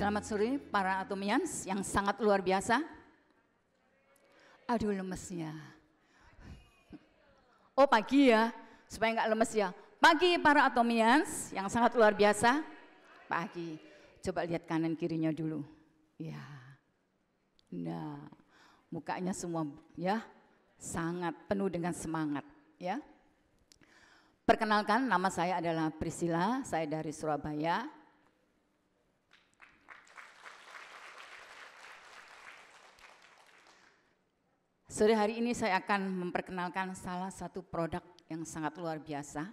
Selamat sore para Atomians yang sangat luar biasa. Aduh lemesnya. Oh pagi ya, supaya nggak lemes ya. Pagi para Atomians yang sangat luar biasa. Pagi. Coba lihat kanan kirinya dulu. Ya. Nah, mukanya semua ya sangat penuh dengan semangat ya. Perkenalkan nama saya adalah Priscila, saya dari Surabaya. Sore hari ini saya akan memperkenalkan salah satu produk yang sangat luar biasa.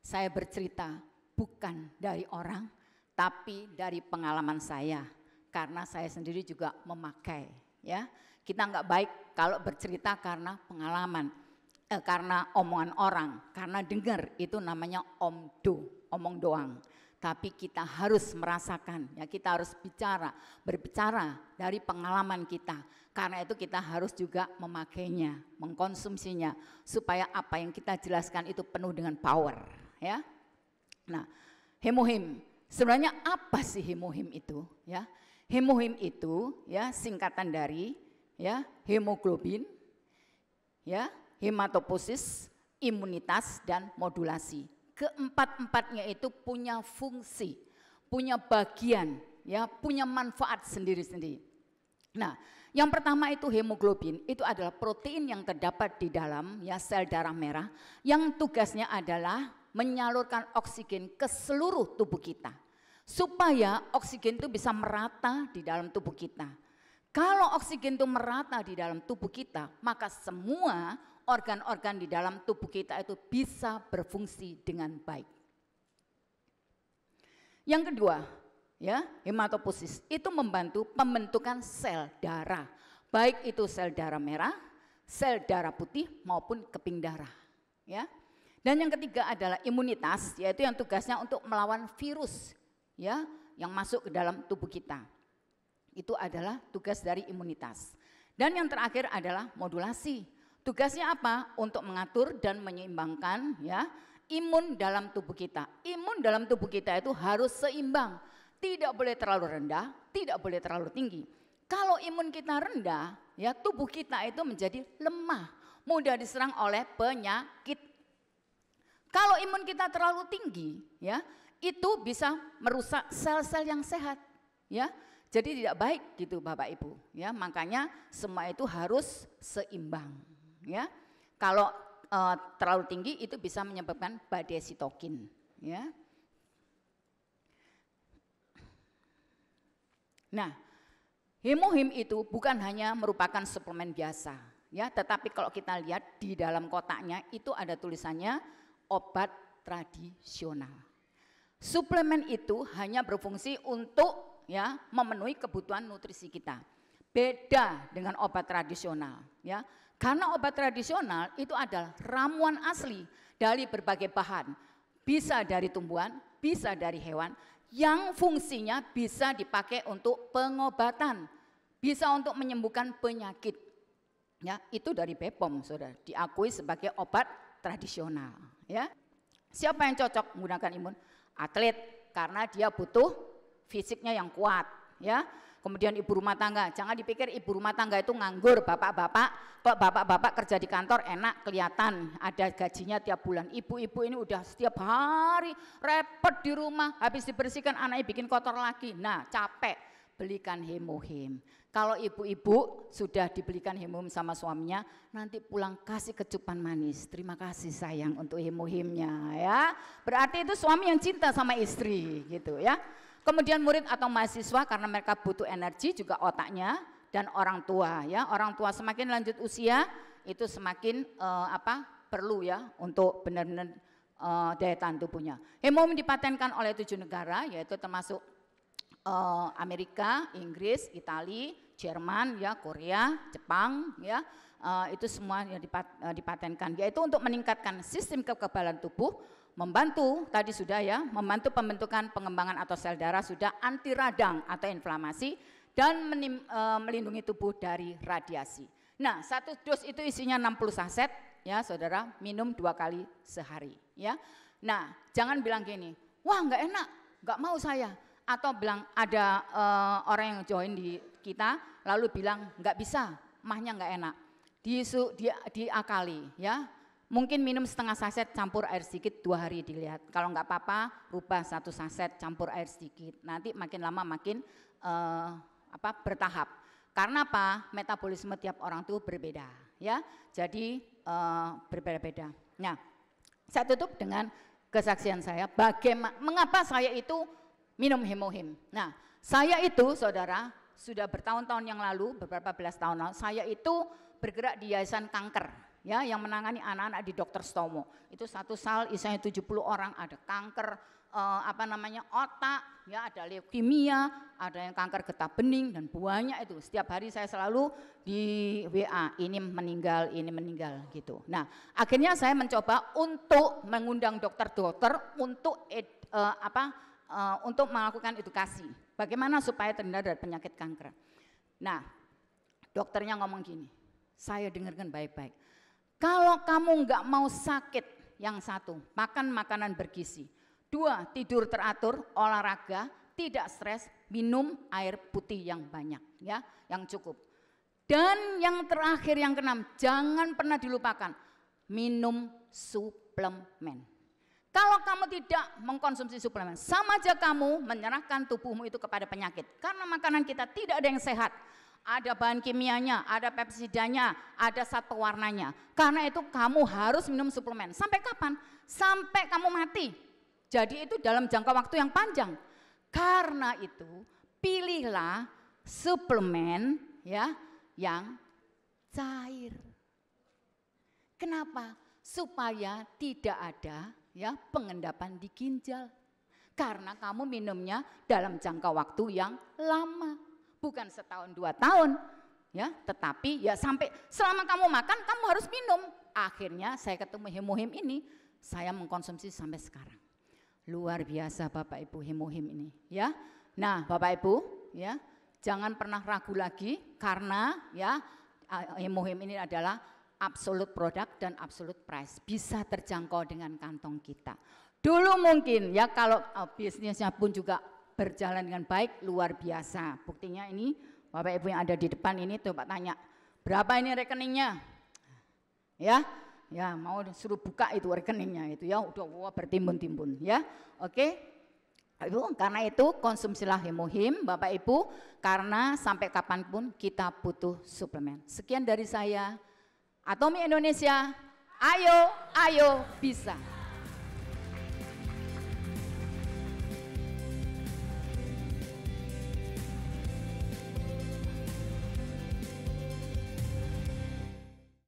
Saya bercerita bukan dari orang, tapi dari pengalaman saya. Karena saya sendiri juga memakai. ya Kita nggak baik kalau bercerita karena pengalaman, eh, karena omongan orang. Karena dengar itu namanya omdo, omong doang tapi kita harus merasakan, ya kita harus bicara, berbicara dari pengalaman kita. Karena itu kita harus juga memakainya, mengkonsumsinya supaya apa yang kita jelaskan itu penuh dengan power, ya. Nah, hemohim. Sebenarnya apa sih hemohim itu, ya? Hemohim itu ya singkatan dari ya hemoglobin, ya hematoposis, imunitas dan modulasi keempat-empatnya itu punya fungsi, punya bagian, ya, punya manfaat sendiri-sendiri. Nah, yang pertama itu hemoglobin, itu adalah protein yang terdapat di dalam ya sel darah merah yang tugasnya adalah menyalurkan oksigen ke seluruh tubuh kita supaya oksigen itu bisa merata di dalam tubuh kita. Kalau oksigen itu merata di dalam tubuh kita, maka semua organ-organ di dalam tubuh kita itu bisa berfungsi dengan baik. Yang kedua, ya, hematoposis itu membantu pembentukan sel darah, baik itu sel darah merah, sel darah putih maupun keping darah, ya. Dan yang ketiga adalah imunitas, yaitu yang tugasnya untuk melawan virus, ya, yang masuk ke dalam tubuh kita. Itu adalah tugas dari imunitas. Dan yang terakhir adalah modulasi. Tugasnya apa? Untuk mengatur dan menyeimbangkan ya imun dalam tubuh kita. Imun dalam tubuh kita itu harus seimbang. Tidak boleh terlalu rendah, tidak boleh terlalu tinggi. Kalau imun kita rendah, ya tubuh kita itu menjadi lemah, mudah diserang oleh penyakit. Kalau imun kita terlalu tinggi, ya, itu bisa merusak sel-sel yang sehat, ya. Jadi tidak baik gitu Bapak Ibu, ya. Makanya semua itu harus seimbang, ya. Kalau e, terlalu tinggi itu bisa menyebabkan badai sitokin, ya. Nah, hemohim itu bukan hanya merupakan suplemen biasa, ya, tetapi kalau kita lihat di dalam kotaknya itu ada tulisannya obat tradisional. Suplemen itu hanya berfungsi untuk ya, memenuhi kebutuhan nutrisi kita. Beda dengan obat tradisional, ya. Karena obat tradisional itu adalah ramuan asli dari berbagai bahan, bisa dari tumbuhan, bisa dari hewan yang fungsinya bisa dipakai untuk pengobatan, bisa untuk menyembuhkan penyakit. Ya, itu dari Bepom Saudara, diakui sebagai obat tradisional, ya. Siapa yang cocok menggunakan imun? Atlet karena dia butuh fisiknya yang kuat ya kemudian ibu rumah tangga jangan dipikir ibu rumah tangga itu nganggur bapak-bapak kok bapak-bapak kerja di kantor enak kelihatan ada gajinya tiap bulan ibu-ibu ini udah setiap hari repot di rumah habis dibersihkan anaknya bikin kotor lagi nah capek belikan hemohim kalau ibu-ibu sudah dibelikan hemohim sama suaminya nanti pulang kasih kecupan manis terima kasih sayang untuk hemohimnya ya berarti itu suami yang cinta sama istri gitu ya Kemudian murid atau mahasiswa karena mereka butuh energi juga otaknya dan orang tua ya. Orang tua semakin lanjut usia itu semakin uh, apa perlu ya untuk benar-benar uh, daya tahan tubuhnya. Hemom dipatenkan oleh tujuh negara yaitu termasuk uh, Amerika, Inggris, Italia, Jerman ya, Korea, Jepang ya. Uh, itu semua yang dipat, uh, dipatenkan yaitu untuk meningkatkan sistem kekebalan tubuh membantu tadi sudah ya, membantu pembentukan pengembangan atau sel darah sudah anti radang atau inflamasi dan menim, e, melindungi tubuh dari radiasi. Nah, satu dos itu isinya 60 saset ya saudara, minum dua kali sehari ya. Nah, jangan bilang gini, wah nggak enak, nggak mau saya. Atau bilang ada e, orang yang join di kita lalu bilang nggak bisa, mahnya nggak enak. su, di, diakali ya, Mungkin minum setengah saset campur air sedikit dua hari dilihat. Kalau enggak apa-apa, rubah satu saset campur air sedikit. Nanti makin lama makin uh, apa bertahap. Karena apa? Metabolisme tiap orang tuh berbeda, ya. Jadi uh, berbeda-beda. Nah, saya tutup dengan kesaksian saya. Bagaimana? Mengapa saya itu minum hemohim? Nah, saya itu, saudara, sudah bertahun-tahun yang lalu, beberapa belas tahun lalu, saya itu bergerak di yayasan kanker ya yang menangani anak-anak di Dokter Stomo. Itu satu sal isinya 70 orang, ada kanker eh, apa namanya otak, ya ada leukemia, ada yang kanker getah bening dan banyak itu. Setiap hari saya selalu di WA, ini meninggal, ini meninggal gitu. Nah, akhirnya saya mencoba untuk mengundang dokter-dokter untuk ed, eh, apa uh, untuk melakukan edukasi. Bagaimana supaya terhindar dari penyakit kanker. Nah, dokternya ngomong gini, saya dengarkan baik-baik kalau kamu nggak mau sakit, yang satu, makan makanan bergizi. Dua, tidur teratur, olahraga, tidak stres, minum air putih yang banyak, ya, yang cukup. Dan yang terakhir yang keenam, jangan pernah dilupakan, minum suplemen. Kalau kamu tidak mengkonsumsi suplemen, sama aja kamu menyerahkan tubuhmu itu kepada penyakit. Karena makanan kita tidak ada yang sehat, ada bahan kimianya, ada pepsidanya, ada zat pewarnanya. Karena itu kamu harus minum suplemen. Sampai kapan? Sampai kamu mati. Jadi itu dalam jangka waktu yang panjang. Karena itu pilihlah suplemen ya yang cair. Kenapa? Supaya tidak ada ya pengendapan di ginjal. Karena kamu minumnya dalam jangka waktu yang lama bukan setahun dua tahun ya tetapi ya sampai selama kamu makan kamu harus minum akhirnya saya ketemu hemohim ini saya mengkonsumsi sampai sekarang luar biasa Bapak Ibu hemohim ini ya nah Bapak Ibu ya jangan pernah ragu lagi karena ya hemohim ini adalah absolute product dan absolute price bisa terjangkau dengan kantong kita dulu mungkin ya kalau uh, bisnisnya pun juga berjalan dengan baik luar biasa. Buktinya ini Bapak Ibu yang ada di depan ini coba tanya, berapa ini rekeningnya? Ya, ya mau suruh buka itu rekeningnya itu ya udah wah, bertimbun-timbun ya. Oke. Ibu, karena itu konsumsilah yang Bapak Ibu karena sampai kapanpun kita butuh suplemen. Sekian dari saya. Atomi Indonesia, ayo, ayo bisa.